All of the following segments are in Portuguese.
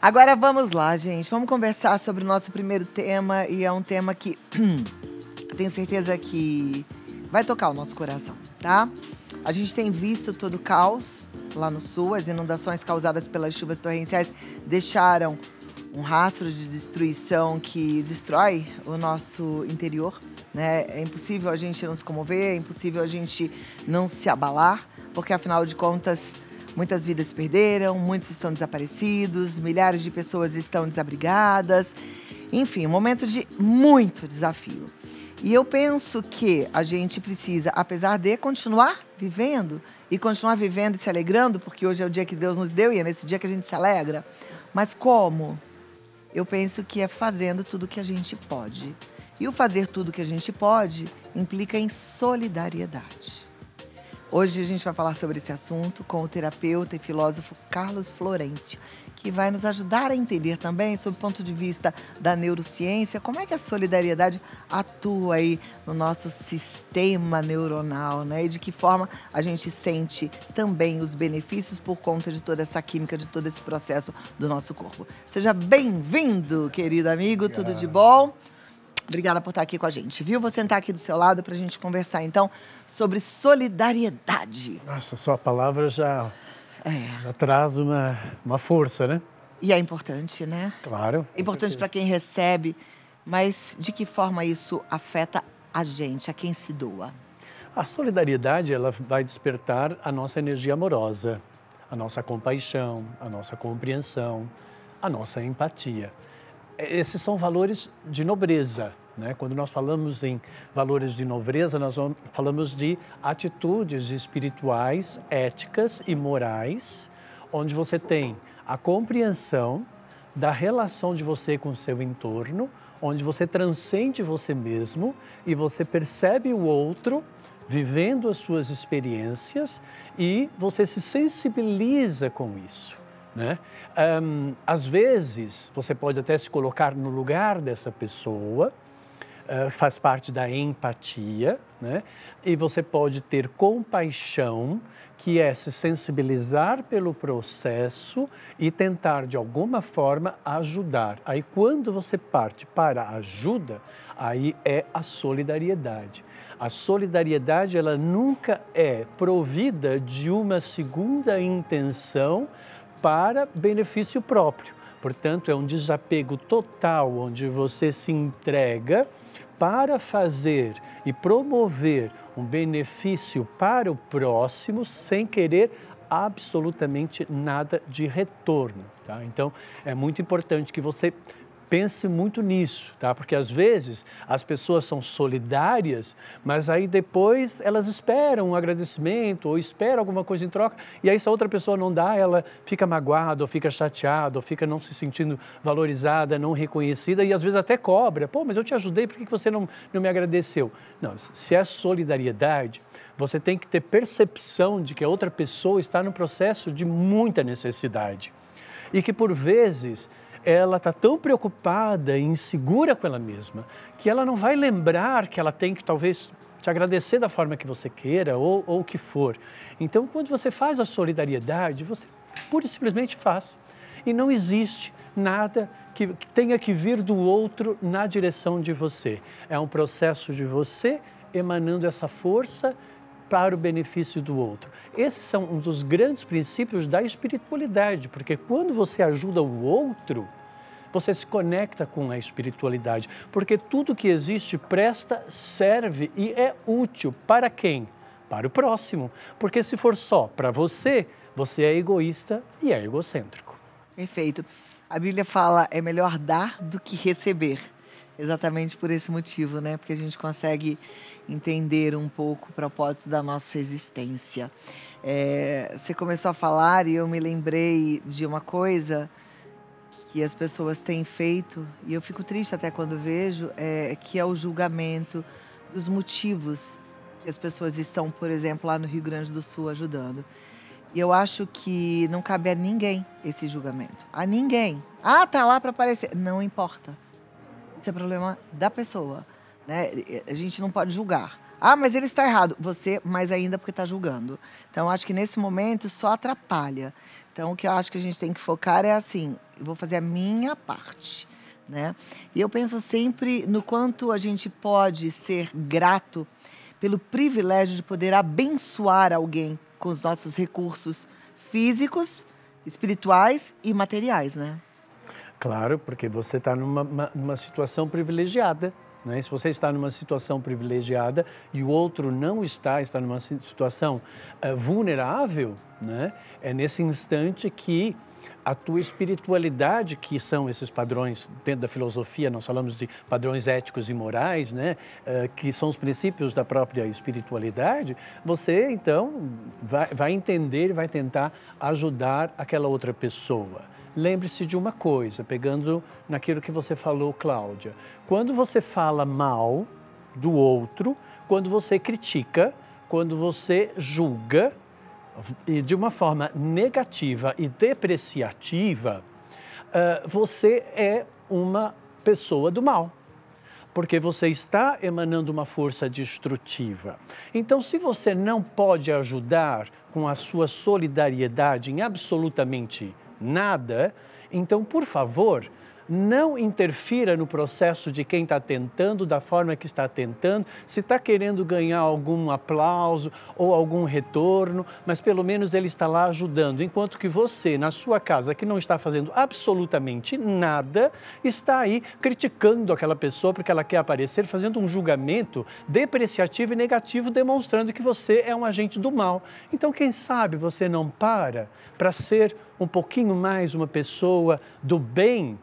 Agora vamos lá, gente. Vamos conversar sobre o nosso primeiro tema e é um tema que tenho certeza que vai tocar o nosso coração, tá? A gente tem visto todo o caos lá no sul. As inundações causadas pelas chuvas torrenciais deixaram um rastro de destruição que destrói o nosso interior. Né? É impossível a gente não se comover, é impossível a gente não se abalar, porque afinal de contas Muitas vidas se perderam, muitos estão desaparecidos, milhares de pessoas estão desabrigadas. Enfim, um momento de muito desafio. E eu penso que a gente precisa, apesar de continuar vivendo e continuar vivendo e se alegrando, porque hoje é o dia que Deus nos deu e é nesse dia que a gente se alegra. Mas como? Eu penso que é fazendo tudo o que a gente pode. E o fazer tudo o que a gente pode implica em solidariedade. Hoje a gente vai falar sobre esse assunto com o terapeuta e filósofo Carlos Florencio, que vai nos ajudar a entender também, sob o ponto de vista da neurociência, como é que a solidariedade atua aí no nosso sistema neuronal, né? E de que forma a gente sente também os benefícios por conta de toda essa química, de todo esse processo do nosso corpo. Seja bem-vindo, querido amigo, tudo de bom? Obrigada por estar aqui com a gente, viu? Vou sentar aqui do seu lado para a gente conversar, então, sobre solidariedade. Nossa, só a palavra já, é. já traz uma, uma força, né? E é importante, né? Claro. É importante para quem recebe, mas de que forma isso afeta a gente, a quem se doa? A solidariedade, ela vai despertar a nossa energia amorosa, a nossa compaixão, a nossa compreensão, a nossa empatia esses são valores de nobreza. Né? Quando nós falamos em valores de nobreza, nós falamos de atitudes espirituais, éticas e morais, onde você tem a compreensão da relação de você com o seu entorno, onde você transcende você mesmo e você percebe o outro vivendo as suas experiências e você se sensibiliza com isso. Né? Um, às vezes, você pode até se colocar no lugar dessa pessoa, uh, faz parte da empatia, né? e você pode ter compaixão, que é se sensibilizar pelo processo e tentar, de alguma forma, ajudar. Aí, quando você parte para a ajuda, aí é a solidariedade. A solidariedade, ela nunca é provida de uma segunda intenção para benefício próprio. Portanto, é um desapego total, onde você se entrega para fazer e promover um benefício para o próximo sem querer absolutamente nada de retorno. Tá? Então, é muito importante que você pense muito nisso, tá? Porque às vezes as pessoas são solidárias, mas aí depois elas esperam um agradecimento ou esperam alguma coisa em troca, e aí se a outra pessoa não dá, ela fica magoada, ou fica chateada, ou fica não se sentindo valorizada, não reconhecida, e às vezes até cobra. Pô, mas eu te ajudei, por que você não, não me agradeceu? Não, se é solidariedade, você tem que ter percepção de que a outra pessoa está num processo de muita necessidade. E que por vezes ela está tão preocupada e insegura com ela mesma que ela não vai lembrar que ela tem que talvez te agradecer da forma que você queira ou, ou o que for. Então, quando você faz a solidariedade, você pura e simplesmente faz. E não existe nada que, que tenha que vir do outro na direção de você. É um processo de você emanando essa força para o benefício do outro. Esses são um dos grandes princípios da espiritualidade, porque quando você ajuda o outro, você se conecta com a espiritualidade, porque tudo que existe presta, serve e é útil para quem? Para o próximo. Porque se for só para você, você é egoísta e é egocêntrico. Perfeito. A Bíblia fala é melhor dar do que receber. Exatamente por esse motivo, né? Porque a gente consegue entender um pouco o propósito da nossa existência. É, você começou a falar e eu me lembrei de uma coisa que as pessoas têm feito, e eu fico triste até quando vejo, é, que é o julgamento dos motivos que as pessoas estão, por exemplo, lá no Rio Grande do Sul ajudando. E eu acho que não cabe a ninguém esse julgamento. A ninguém. Ah, tá lá para aparecer. Não importa. Isso é problema da pessoa. Né? A gente não pode julgar. Ah, mas ele está errado. Você, mais ainda porque está julgando. Então, acho que nesse momento só atrapalha. Então, o que eu acho que a gente tem que focar é assim: eu vou fazer a minha parte. Né? E eu penso sempre no quanto a gente pode ser grato pelo privilégio de poder abençoar alguém com os nossos recursos físicos, espirituais e materiais, né? Claro, porque você está numa, numa situação privilegiada. Né? Se você está numa situação privilegiada e o outro não está, está numa situação uh, vulnerável, né? é nesse instante que a tua espiritualidade, que são esses padrões dentro da filosofia, nós falamos de padrões éticos e morais, né? Uh, que são os princípios da própria espiritualidade, você então vai, vai entender e vai tentar ajudar aquela outra pessoa lembre-se de uma coisa, pegando naquilo que você falou, Cláudia. Quando você fala mal do outro, quando você critica, quando você julga e de uma forma negativa e depreciativa, eh, você é uma pessoa do mal porque você está emanando uma força destrutiva. Então, se você não pode ajudar com a sua solidariedade em absolutamente nada, então, por favor, não interfira no processo de quem está tentando, da forma que está tentando, se está querendo ganhar algum aplauso ou algum retorno, mas pelo menos ele está lá ajudando, enquanto que você, na sua casa, que não está fazendo absolutamente nada, está aí criticando aquela pessoa porque ela quer aparecer, fazendo um julgamento depreciativo e negativo, demonstrando que você é um agente do mal. Então, quem sabe você não para para ser um pouquinho mais uma pessoa do bem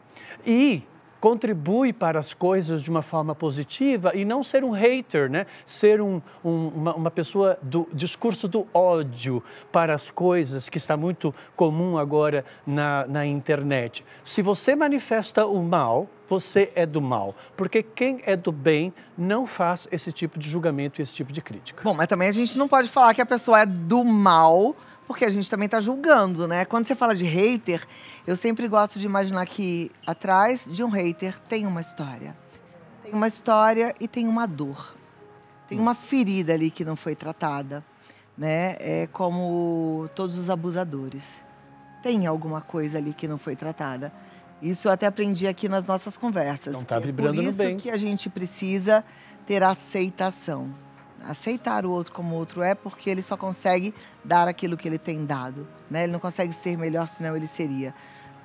e contribui para as coisas de uma forma positiva e não ser um hater, né? ser um, um, uma, uma, pessoa do discurso do ódio para as coisas, que está muito comum agora na, na internet. Se você manifesta o mal, você é do mal, porque quem é do bem não faz esse tipo de julgamento e esse tipo de crítica. Bom, mas também a gente não pode falar que a pessoa é do mal porque a gente também está julgando, né? Quando você fala de hater, eu sempre gosto de imaginar que atrás de um hater tem uma história. Tem uma história e tem uma dor. Tem uma ferida ali que não foi tratada, né? É como todos os abusadores. Tem alguma coisa ali que não foi tratada. Isso eu até aprendi aqui nas nossas conversas. Não está vibrando é por isso bem. que a gente precisa ter aceitação aceitar o outro como o outro é, porque ele só consegue dar aquilo que ele tem dado. Né? Ele não consegue ser melhor, senão ele seria.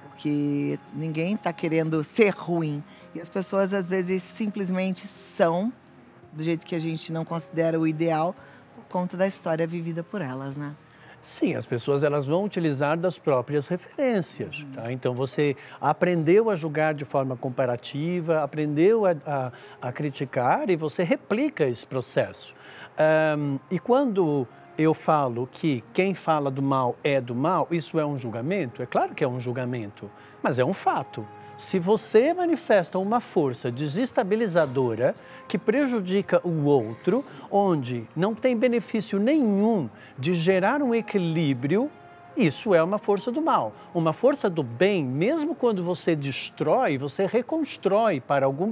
Porque ninguém está querendo ser ruim. E as pessoas, às vezes, simplesmente são do jeito que a gente não considera o ideal por conta da história vivida por elas, né? Sim, as pessoas elas vão utilizar das próprias referências. Tá? Então você aprendeu a julgar de forma comparativa, aprendeu a, a, a criticar e você replica esse processo. Um, e quando eu falo que quem fala do mal é do mal, isso é um julgamento? É claro que é um julgamento, mas é um fato. Se você manifesta uma força desestabilizadora que prejudica o outro, onde não tem benefício nenhum de gerar um equilíbrio isso é uma força do mal. Uma força do bem, mesmo quando você destrói, você reconstrói para, algum,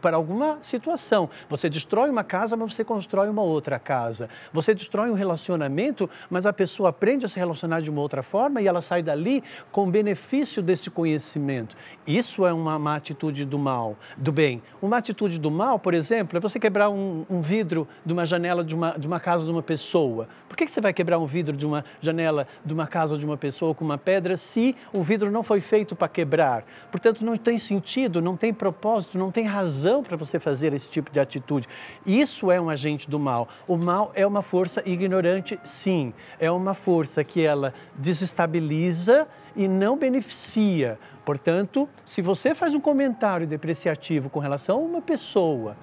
para alguma situação. Você destrói uma casa, mas você constrói uma outra casa. Você destrói um relacionamento, mas a pessoa aprende a se relacionar de uma outra forma e ela sai dali com benefício desse conhecimento. Isso é uma, uma atitude do mal, do bem. Uma atitude do mal, por exemplo, é você quebrar um, um vidro de uma janela de uma, de uma casa de uma pessoa. Por que, que você vai quebrar um vidro de uma janela de uma casa? casa de uma pessoa com uma pedra se o vidro não foi feito para quebrar. Portanto, não tem sentido, não tem propósito, não tem razão para você fazer esse tipo de atitude. Isso é um agente do mal. O mal é uma força ignorante, sim. É uma força que ela desestabiliza e não beneficia Portanto, se você faz um comentário depreciativo com relação a uma pessoa,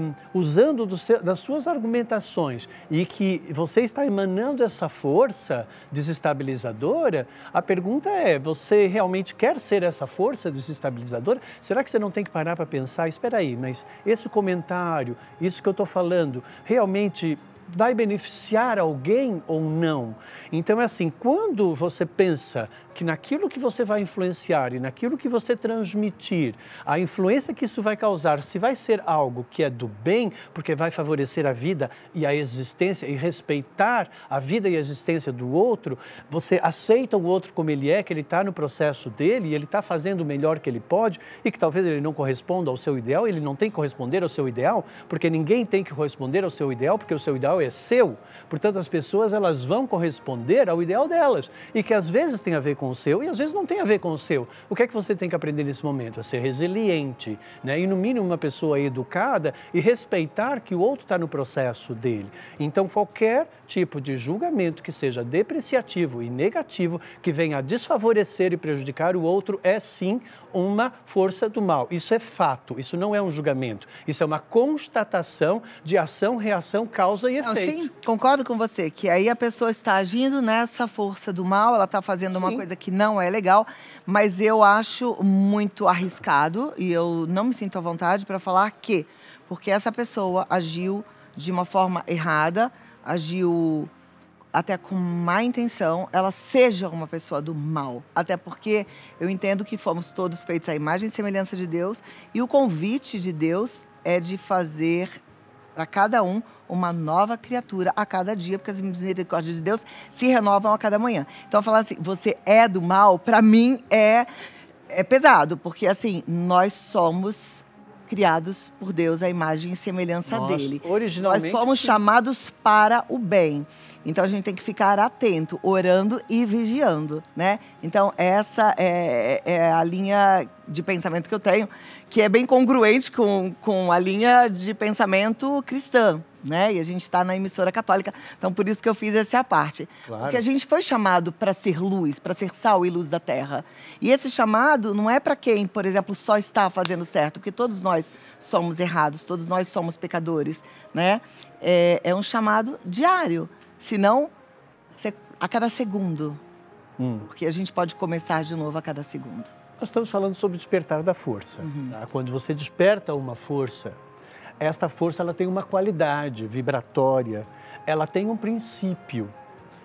um, usando seu, das suas argumentações e que você está emanando essa força desestabilizadora, a pergunta é: você realmente quer ser essa força desestabilizadora? Será que você não tem que parar para pensar? Espera aí, mas esse comentário, isso que eu estou falando, realmente vai beneficiar alguém ou não. Então é assim, quando você pensa que naquilo que você vai influenciar e naquilo que você transmitir, a influência que isso vai causar, se vai ser algo que é do bem, porque vai favorecer a vida e a existência e respeitar a vida e a existência do outro, você aceita o outro como ele é, que ele está no processo dele e ele está fazendo o melhor que ele pode e que talvez ele não corresponda ao seu ideal, ele não tem que corresponder ao seu ideal, porque ninguém tem que corresponder ao seu ideal, porque o seu ideal é seu. Portanto, as pessoas elas vão corresponder ao ideal delas e que às vezes tem a ver com com o seu e às vezes não tem a ver com o seu. O que é que você tem que aprender nesse momento? A é ser resiliente, né? E no mínimo uma pessoa educada e respeitar que o outro está no processo dele. Então qualquer tipo de julgamento que seja depreciativo e negativo, que venha a desfavorecer e prejudicar o outro, é sim uma força do mal. Isso é fato, isso não é um julgamento, isso é uma constatação de ação, reação, causa e efeito. Não, sim, concordo com você, que aí a pessoa está agindo nessa força do mal, ela está fazendo sim. uma coisa coisa que não é legal, mas eu acho muito arriscado e eu não me sinto à vontade para falar que, porque essa pessoa agiu de uma forma errada, agiu até com má intenção, ela seja uma pessoa do mal. Até porque eu entendo que fomos todos feitos à imagem e semelhança de Deus e o convite de Deus é de fazer para cada um uma nova criatura a cada dia, porque as misericórdias de Deus se renovam a cada manhã. Então, falar assim, você é do mal, para mim é, é pesado, porque assim, nós somos criados por Deus à imagem e semelhança Nossa, dele. Originalmente, Nós fomos sim. chamados para o bem. Então a gente tem que ficar atento, orando e vigiando, né? Então essa é, é, é a linha de pensamento que eu tenho, que é bem congruente com, com a linha de pensamento cristã, né? E a gente está na emissora católica, então por isso que eu fiz essa parte. Claro. Porque a gente foi chamado para ser luz, para ser sal e luz da terra. E esse chamado não é para quem, por exemplo, só está fazendo certo, porque todos nós somos errados, todos nós somos pecadores, né? É, é um chamado diário, senão a cada segundo, hum. porque a gente pode começar de novo a cada segundo. Nós estamos falando sobre despertar da força. Uhum. Tá? Quando você desperta uma força esta força ela tem uma qualidade vibratória, ela tem um princípio,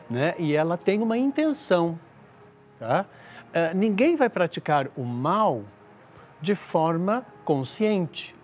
né? E ela tem uma intenção, tá? Uh, ninguém vai praticar o mal de forma consciente,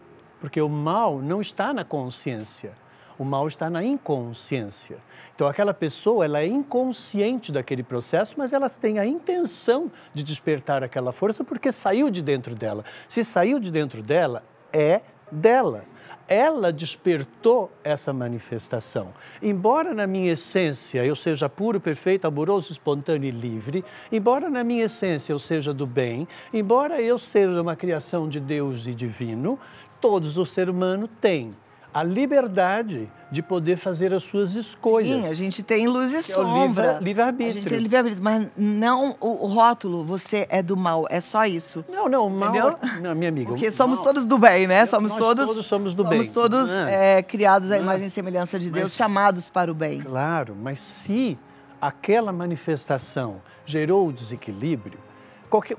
porque o mal não está na consciência. O mal está na inconsciência. Então, aquela pessoa ela é inconsciente daquele processo, mas ela tem a intenção de despertar aquela força porque saiu de dentro dela. Se saiu de dentro dela, é dela ela despertou essa manifestação. Embora na minha essência eu seja puro, perfeito, amoroso, espontâneo e livre, embora na minha essência eu seja do bem, embora eu seja uma criação de Deus e divino, todos o ser humano tem a liberdade de poder fazer as suas escolhas. Sim, a gente tem luz e é sombra. É livre-arbítrio. Livre a gente tem livre-arbítrio, mas não o, rótulo, você é do mal, é só isso. Não, não, o mal... Entendeu? É- não, minha amiga... Porque somos mal, todos do bem, né? Somos nós todos, todos somos do somos bem. Somos todos mas, é, criados à mas, imagem e semelhança de Deus, mas, chamados para o bem. Claro, mas se aquela manifestação gerou o desequilíbrio,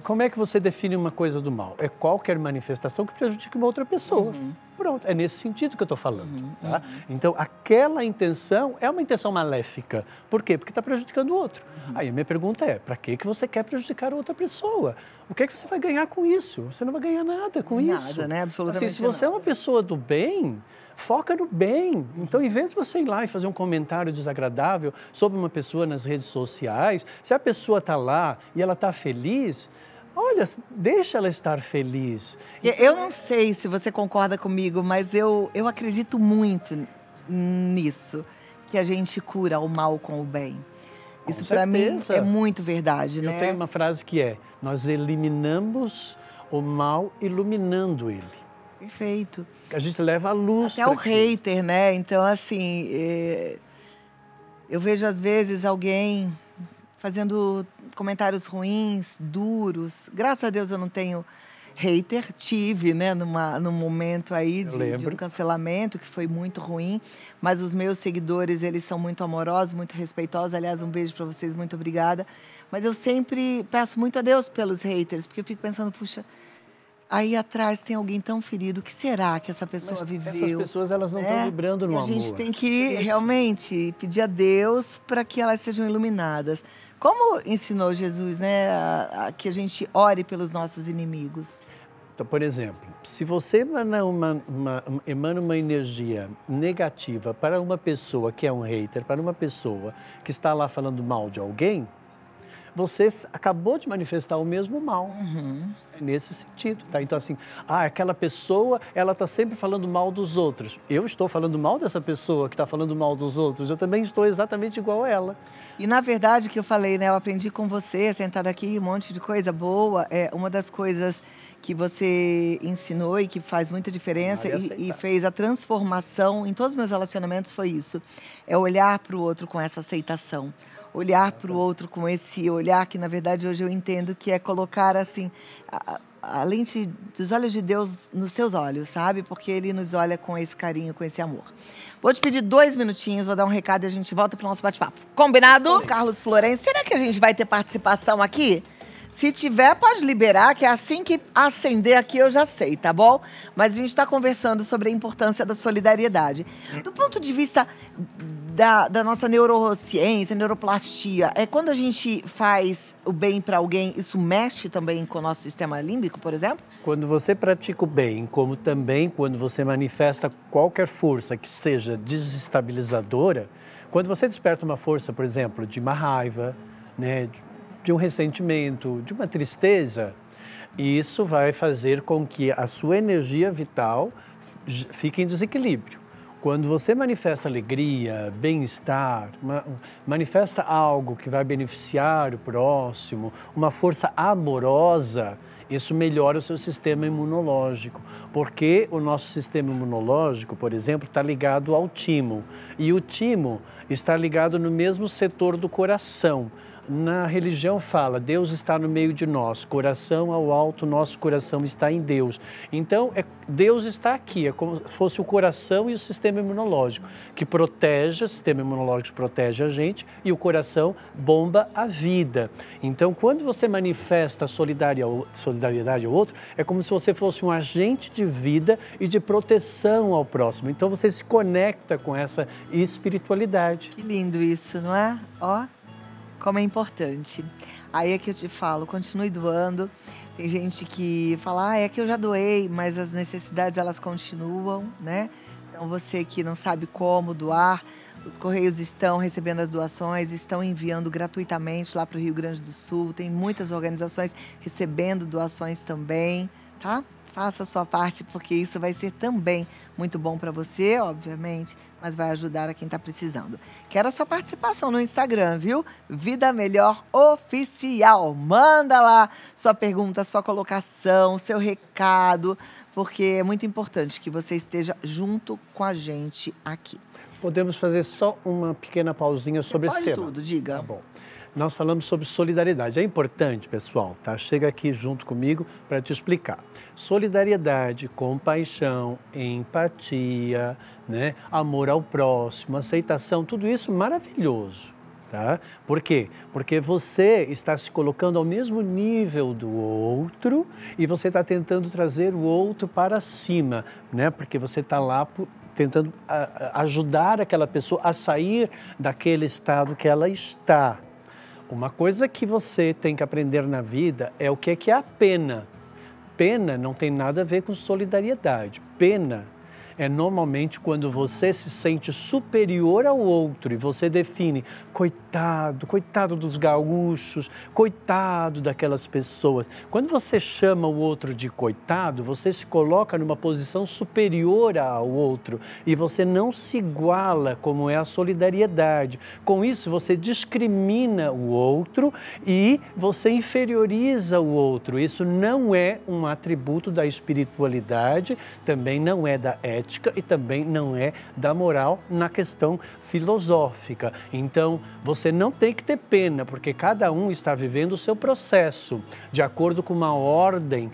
como é que você define uma coisa do mal? É qualquer manifestação que prejudique uma outra pessoa. Uhum. Pronto, é nesse sentido que eu estou falando. Uhum, tá? uhum. Então, aquela intenção é uma intenção maléfica. Por quê? Porque está prejudicando o outro. Uhum. Aí a minha pergunta é: para que, que você quer prejudicar outra pessoa? O que é que você vai ganhar com isso? Você não vai ganhar nada com nada, isso. Nada, né? Absolutamente. Assim, se você nada. é uma pessoa do bem, foca no bem. Então, em vez de você ir lá e fazer um comentário desagradável sobre uma pessoa nas redes sociais, se a pessoa está lá e ela está feliz Olha, deixa ela estar feliz. Eu não sei se você concorda comigo, mas eu, eu acredito muito nisso, que a gente cura o mal com o bem. Isso para mim é muito verdade, né? Eu tenho uma frase que é: nós eliminamos o mal iluminando ele. Perfeito. A gente leva a luz. Até o aqui. hater, né? Então, assim, eh, eu vejo às vezes alguém fazendo comentários ruins, duros. Graças a Deus eu não tenho hater, tive, né, numa, num momento aí de, de, um cancelamento que foi muito ruim, mas os meus seguidores, eles são muito amorosos, muito respeitosos. Aliás, um beijo para vocês, muito obrigada. Mas eu sempre peço muito a Deus pelos haters, porque eu fico pensando, puxa, aí atrás tem alguém tão ferido, o que será que essa pessoa mas viveu? Essas pessoas, elas não estão é? vibrando no e a amor. A gente tem que é Isso. realmente pedir a Deus para que elas sejam iluminadas. Como ensinou Jesus, né, a, a que a gente ore pelos nossos inimigos? Então, por exemplo, se você emana uma, uma, emana uma energia negativa para uma pessoa que é um hater, para uma pessoa que está lá falando mal de alguém, você acabou de manifestar o mesmo mal. Uhum. Nesse sentido, tá? Então, assim, ah, aquela pessoa, ela está sempre falando mal dos outros. Eu estou falando mal dessa pessoa que está falando mal dos outros. Eu também estou exatamente igual a ela. E, na verdade, o que eu falei, né? Eu aprendi com você, sentada aqui, um monte de coisa boa. É uma das coisas que você ensinou e que faz muita diferença e, e, fez a transformação em todos os meus relacionamentos foi isso. É olhar para o outro com essa aceitação olhar para o outro com esse olhar que, na verdade, hoje eu entendo que é colocar assim. A, a lente dos olhos de Deus nos seus olhos, sabe? Porque Ele nos olha com esse carinho, com esse amor. Vou te pedir dois minutinhos, vou dar um recado e a gente volta para o nosso bate-papo. Combinado? Carlos Florencio, será que a gente vai ter participação aqui? Se tiver, pode liberar, que é assim que acender aqui eu já sei, tá bom? Mas a gente está conversando sobre a importância da solidariedade. Do ponto de vista da, da nossa neurociência, neuroplastia, é quando a gente faz o bem para alguém, isso mexe também com o nosso sistema límbico, por exemplo? Quando você pratica o bem, como também quando você manifesta qualquer força que seja desestabilizadora, quando você desperta uma força, por exemplo, de uma raiva, né, de um ressentimento, de uma tristeza, isso vai fazer com que a sua energia vital fique em desequilíbrio. Quando você manifesta alegria, bem-estar, manifesta algo que vai beneficiar o próximo, uma força amorosa, isso melhora o seu sistema imunológico, porque o nosso sistema imunológico, por exemplo, está ligado ao timo. E o timo está ligado no mesmo setor do coração na religião fala, Deus está no meio de nós, coração ao alto, nosso coração está em Deus. Então, é, Deus está aqui, é como se fosse o coração e o sistema imunológico, que protege, o sistema imunológico protege a gente e o coração bomba a vida. Então, quando você manifesta solidariedade ao outro, é como se você fosse um agente de vida e de proteção ao próximo. Então, você se conecta com essa espiritualidade. Que lindo isso, não é? Ó como é importante. Aí é que eu te falo, continue doando. Tem gente que fala, ah, é que eu já doei, mas as necessidades elas continuam, né? Então você que não sabe como doar, os Correios estão recebendo as doações, estão enviando gratuitamente lá para o Rio Grande do Sul. Tem muitas organizações recebendo doações também, tá? Faça a sua parte, porque isso vai ser também muito bom para você, obviamente, mas vai ajudar a quem está precisando. Quero a sua participação no Instagram, viu? Vida Melhor Oficial. Manda lá sua pergunta, sua colocação, seu recado, porque é muito importante que você esteja junto com a gente aqui. Podemos fazer só uma pequena pausinha sobre Você pode esse tema. tudo, diga. Tá bom nós falamos sobre solidariedade. É importante, pessoal, tá? Chega aqui junto comigo para te explicar. Solidariedade, compaixão, empatia, né? amor ao próximo, aceitação, tudo isso maravilhoso. Tá? Por quê? Porque você está se colocando ao mesmo nível do outro e você está tentando trazer o outro para cima, né? Porque você está lá por, tentando ah, ah, ajudar aquela pessoa a sair daquele estado que ela está. Uma coisa que você tem que aprender na vida é o que é, que é a pena. Pena não tem nada a ver com solidariedade. Pena é normalmente quando você se sente superior ao outro e você define, coitado, coitado dos gaúchos, coitado daquelas pessoas. Quando você chama o outro de coitado, você se coloca numa posição superior ao outro e você não se iguala, como é a solidariedade. Com isso, você discrimina o outro e você inferioriza o outro. Isso não é um atributo da espiritualidade, também não é da ética ética e também não é da moral na questão filosófica. Então, você não tem que ter pena, porque cada um está vivendo o seu processo. De acordo com uma ordem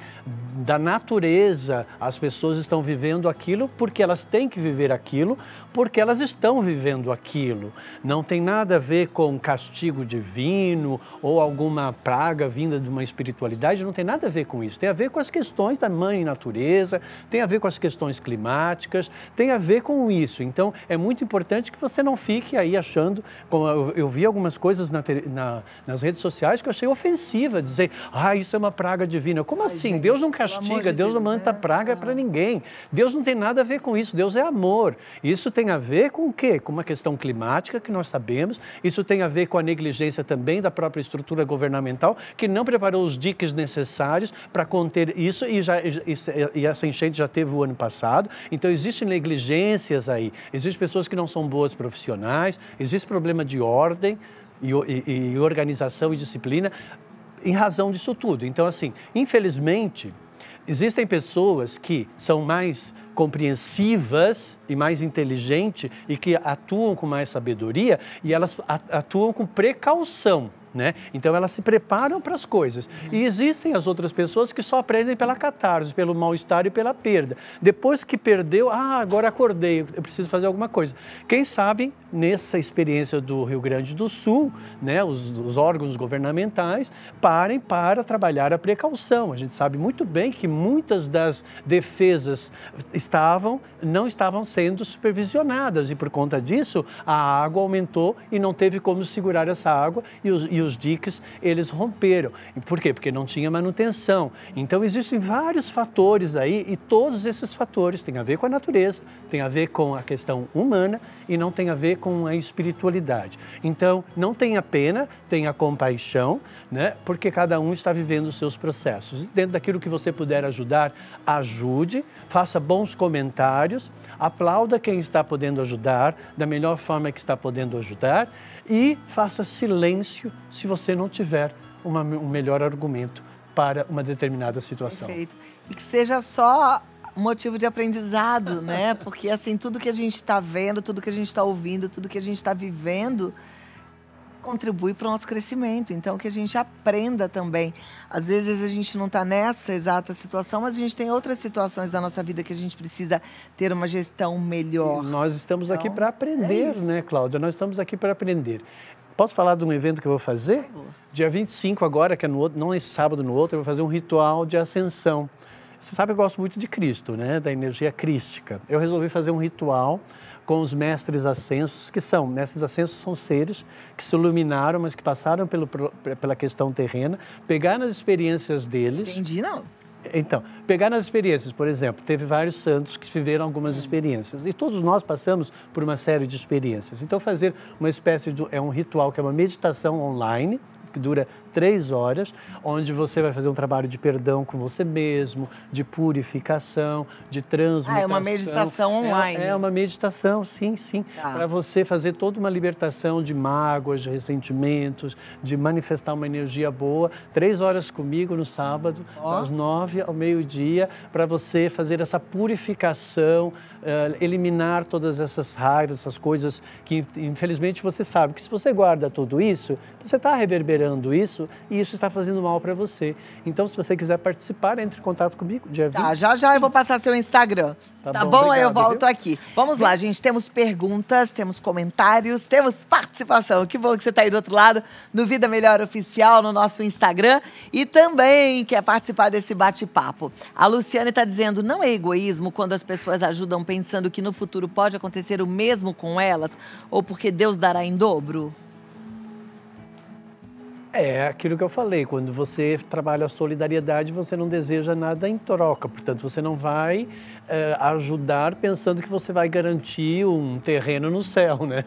da natureza, as pessoas estão vivendo aquilo porque elas têm que viver aquilo, porque elas estão vivendo aquilo. Não tem nada a ver com castigo divino ou alguma praga vinda de uma espiritualidade, não tem nada a ver com isso. Tem a ver com as questões da mãe natureza, tem a ver com as questões climáticas, tem a ver com isso. Então, é muito importante que você não não fique aí achando, como eu, eu vi algumas coisas na, na, nas redes sociais que eu achei ofensiva, dizer, ah, isso é uma praga divina. Como assim? Deus não castiga, de Deus, Deus, não manda é? praga para ah. ninguém. Deus não tem nada a ver com isso, Deus é amor. Isso tem a ver com o quê? Com uma questão climática que nós sabemos, isso tem a ver com a negligência também da própria estrutura governamental, que não preparou os diques necessários para conter isso e, já, e, e essa enchente já teve o ano passado. Então, existem negligências aí, existem pessoas que não são boas para profissionais, existe problema de ordem e, e, e organização e disciplina em razão disso tudo. Então, assim, infelizmente, existem pessoas que são mais compreensivas e mais inteligentes e que atuam com mais sabedoria e elas atuam com precaução né? Então elas se preparam para as coisas. E existem as outras pessoas que só aprendem pela catarse, pelo mal-estar e pela perda. Depois que perdeu, ah, agora acordei, eu preciso fazer alguma coisa. Quem sabe, nessa experiência do Rio Grande do Sul, né, os, os órgãos governamentais parem para trabalhar a precaução. A gente sabe muito bem que muitas das defesas estavam, não estavam sendo supervisionadas e por conta disso a água aumentou e não teve como segurar essa água e os, e os diques eles romperam. E por quê? Porque não tinha manutenção. Então existem vários fatores aí e todos esses fatores têm a ver com a natureza, têm a ver com a questão humana e não tem a ver com a espiritualidade. Então não tenha pena, tenha compaixão, né? Porque cada um está vivendo os seus processos. dentro daquilo que você puder ajudar, ajude, faça bons comentários, aplauda quem está podendo ajudar da melhor forma que está podendo ajudar e faça silêncio se você não tiver uma, um melhor argumento para uma determinada situação. Perfeito. E que seja só motivo de aprendizado, né? Porque assim, tudo que a gente está vendo, tudo que a gente está ouvindo, tudo que a gente está vivendo contribui para o nosso crescimento. Então, que a gente aprenda também. Às vezes a gente não está nessa exata situação, mas a gente tem outras situações da nossa vida que a gente precisa ter uma gestão melhor. Nós estamos então, aqui para é aprender, é né, Cláudia? Nós estamos aqui para aprender. Posso falar de um evento que eu vou fazer? Dia 25 agora, que é no outro, não esse sábado, no outro, eu vou fazer um ritual de ascensão. Você sabe que eu gosto muito de Cristo, né? Da energia crística. Eu resolvi fazer um ritual com os mestres ascensos, que são, mestres ascensos são seres que se iluminaram, mas que passaram pelo, pela questão terrena, pegar nas experiências deles. Entendi, não. Então, pegar nas experiências, por exemplo, teve vários santos que viveram algumas hum. experiências e todos nós passamos por uma série de experiências. Então, fazer uma espécie de é um ritual que é uma meditação online que dura três horas, onde você vai fazer um trabalho de perdão com você mesmo, de purificação, de transmutação. Ah, é uma meditação é, online. É, é uma meditação, sim, sim. Tá. Para você fazer toda uma libertação de mágoas, de ressentimentos, de manifestar uma energia boa. Três horas comigo no sábado, oh. das nove ao meio-dia, para você fazer essa purificação, uh, eliminar todas essas raivas, essas coisas que, infelizmente, você sabe que se você guarda tudo isso, você está reverberando isso isso e isso está fazendo mal para você. Então, se você quiser participar, entre em contato comigo, dia 20. Tá, já já eu vou passar seu Instagram. Tá, tá bom, bom? Obrigado, eu volto viu? aqui. Vamos lá, gente. Temos perguntas, temos comentários, temos participação. Que bom que você está aí do outro lado no Vida Melhor Oficial, no nosso Instagram e também quer participar desse bate-papo. A Luciane está dizendo: não é egoísmo quando as pessoas ajudam pensando que no futuro pode acontecer o mesmo com elas ou porque Deus dará em dobro? É aquilo que eu falei, quando você trabalha a solidariedade, você não deseja nada em troca, portanto, você não vai é, ajudar pensando que você vai garantir um terreno no céu, né?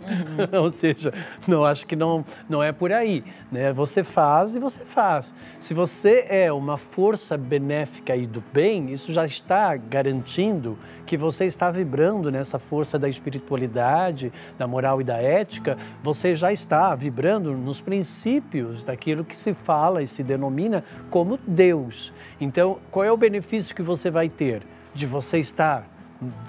Uhum. Ou seja, não acho que não, não é por aí, né? Você faz e você faz. Se você é uma força benéfica e do bem, isso já está garantindo que você está vibrando nessa força da espiritualidade, da moral e da ética, você já está vibrando nos princípios daquilo que se fala e se denomina como Deus. Então, qual é o benefício que você vai ter? de você estar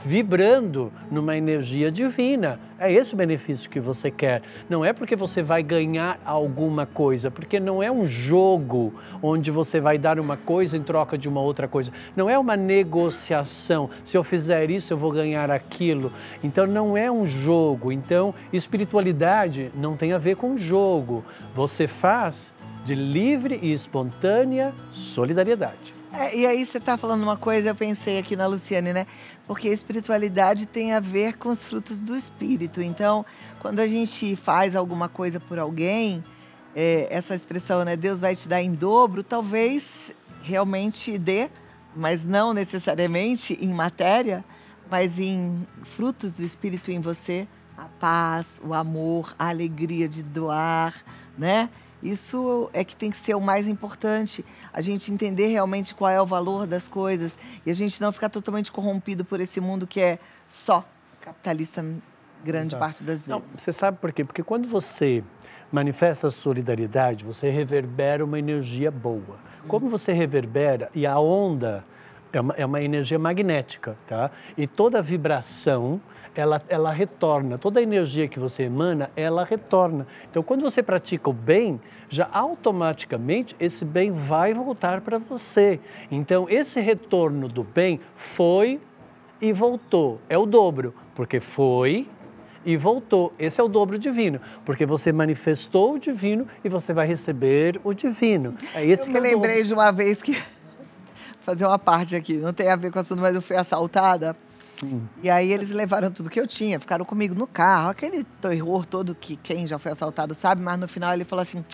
vibrando numa energia divina. É esse o benefício que você quer. Não é porque você vai ganhar alguma coisa, porque não é um jogo onde você vai dar uma coisa em troca de uma outra coisa. Não é uma negociação. Se eu fizer isso, eu vou ganhar aquilo. Então não é um jogo. Então, espiritualidade não tem a ver com jogo. Você faz de livre e espontânea solidariedade. É, e aí você está falando uma coisa, eu pensei aqui na Luciane, né? Porque a espiritualidade tem a ver com os frutos do espírito. Então, quando a gente faz alguma coisa por alguém, é, essa expressão, né? Deus vai te dar em dobro, talvez realmente dê, mas não necessariamente em matéria, mas em frutos do espírito em você, a paz, o amor, a alegria de doar, né? Isso é que tem que ser o mais importante, a gente entender realmente qual é o valor das coisas e a gente não ficar totalmente corrompido por esse mundo que é só capitalista grande Exato. parte das vezes. Não, você sabe por quê? Porque quando você manifesta solidariedade, você reverbera uma energia boa. Como hum. você reverbera e a onda é uma, é uma energia magnética, tá? E toda vibração, ela, ela retorna. Toda energia que você emana, ela retorna. Então, quando você pratica o bem, já automaticamente esse bem vai voltar para você. Então, esse retorno do bem foi e voltou. É o dobro, porque foi e voltou. Esse é o dobro divino, porque você manifestou o divino e você vai receber o divino. É esse Eu que me é lembrei de uma vez que fazer uma parte aqui, não tem a ver com assunto, mas eu fui assaltada. Sim. E aí eles levaram tudo que eu tinha, ficaram comigo no carro, aquele terror todo que quem já foi assaltado sabe, mas no final ele falou assim: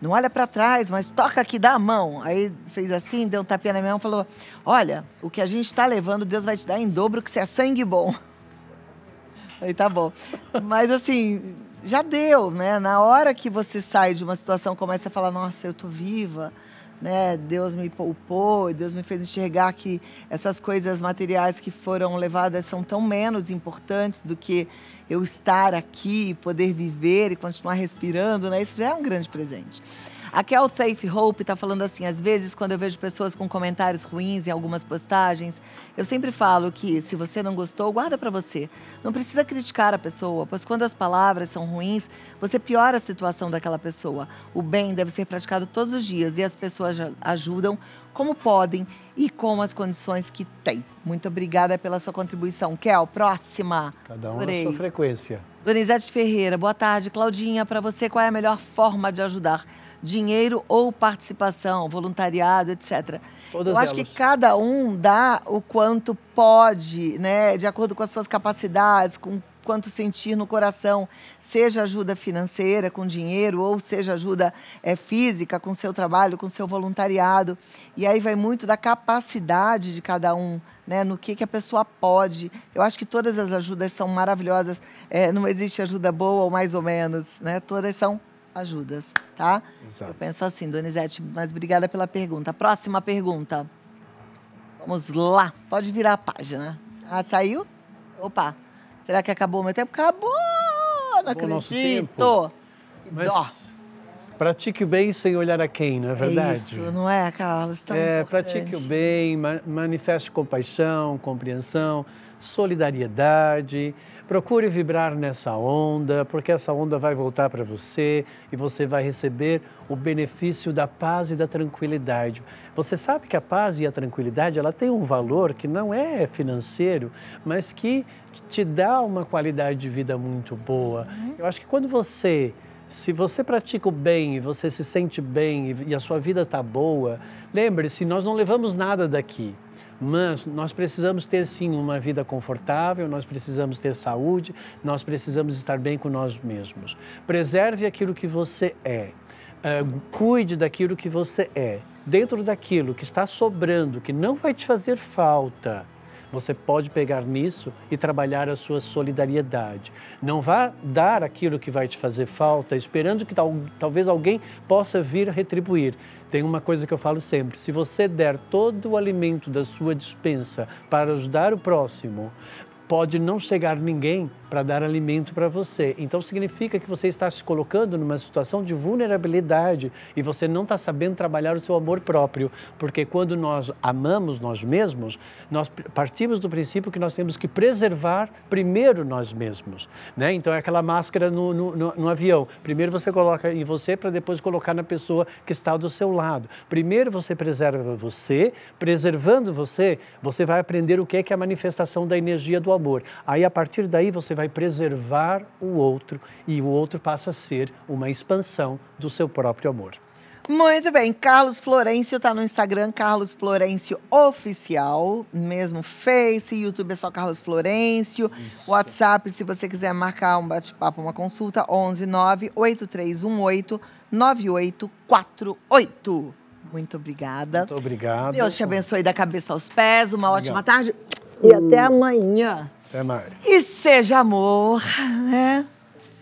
não olha para trás, mas toca aqui, dá a mão. Aí fez assim, deu um tapinha na minha mão e falou: olha, o que a gente está levando, Deus vai te dar em dobro, que você é sangue bom. Aí tá bom. Mas assim, já deu, né? Na hora que você sai de uma situação, começa a falar: nossa, eu tô viva né? Deus me poupou, Deus me fez enxergar que essas coisas materiais que foram levadas são tão menos importantes do que eu estar aqui, poder viver e continuar respirando, né? Isso já é um grande presente. A Kel é Safe Hope está falando assim: às vezes, quando eu vejo pessoas com comentários ruins em algumas postagens, eu sempre falo que se você não gostou, guarda para você. Não precisa criticar a pessoa, pois quando as palavras são ruins, você piora a situação daquela pessoa. O bem deve ser praticado todos os dias e as pessoas ajudam como podem e com as condições que têm. Muito obrigada pela sua contribuição. Kel, próxima. Cada um na sua frequência. Donizete Ferreira, boa tarde. Claudinha, para você, qual é a melhor forma de ajudar? dinheiro ou participação, voluntariado, etc. Todas Eu acho elas. que cada um dá o quanto pode, né, de acordo com as suas capacidades, com quanto sentir no coração, seja ajuda financeira, com dinheiro, ou seja ajuda é, física, com seu trabalho, com seu voluntariado. E aí vai muito da capacidade de cada um, né, no que, que a pessoa pode. Eu acho que todas as ajudas são maravilhosas, é, não existe ajuda boa ou mais ou menos, né? todas são ajudas, tá? Exato. Eu penso assim, Donizete, mas obrigada pela pergunta. Próxima pergunta. Vamos lá. Pode virar a página. Ah, saiu? Opa. Será que acabou o meu tempo? Acabou! Não acabou acredito. Nosso tempo. mas... Pratique o bem sem olhar a quem, não é verdade? É isso, não é, Carlos? Tão é, importante. pratique o bem, manifeste compaixão, compreensão, solidariedade, Procure vibrar nessa onda, porque essa onda vai voltar para você e você vai receber o benefício da paz e da tranquilidade. Você sabe que a paz e a tranquilidade, ela tem um valor que não é financeiro, mas que te dá uma qualidade de vida muito boa. Uhum. Eu acho que quando você se você pratica o bem e você se sente bem e a sua vida está boa, lembre-se, nós não levamos nada daqui. Mas nós precisamos ter sim uma vida confortável, nós precisamos ter saúde, nós precisamos estar bem com nós mesmos. Preserve aquilo que você é. Uh, cuide daquilo que você é. Dentro daquilo que está sobrando, que não vai te fazer falta, você pode pegar nisso e trabalhar a sua solidariedade. Não vá dar aquilo que vai te fazer falta, esperando que tal, talvez alguém possa vir retribuir. Tem uma coisa que eu falo sempre: se você der todo o alimento da sua dispensa para ajudar o próximo, pode não chegar ninguém para dar alimento para você. Então significa que você está se colocando numa situação de vulnerabilidade e você não está sabendo trabalhar o seu amor próprio, porque quando nós amamos nós mesmos, nós partimos do princípio que nós temos que preservar primeiro nós mesmos, né? Então é aquela máscara no, no, no, no avião. Primeiro você coloca em você para depois colocar na pessoa que está do seu lado. Primeiro você preserva você, preservando você, você vai aprender o que é que é a manifestação da energia do amor. Aí a partir daí você vai preservar o outro e o outro passa a ser uma expansão do seu próprio amor. Muito bem, Carlos Florencio está no Instagram, Carlos Florencio Oficial, mesmo Face, YouTube é só Carlos Florencio, Isso. WhatsApp, se você quiser marcar um bate-papo, uma consulta, 11 9 8318 9848. Muito obrigada. Muito obrigada. Deus te abençoe da cabeça aos pés, uma Obrigado. ótima tarde e uh. até amanhã. Até mais. E seja amor, né?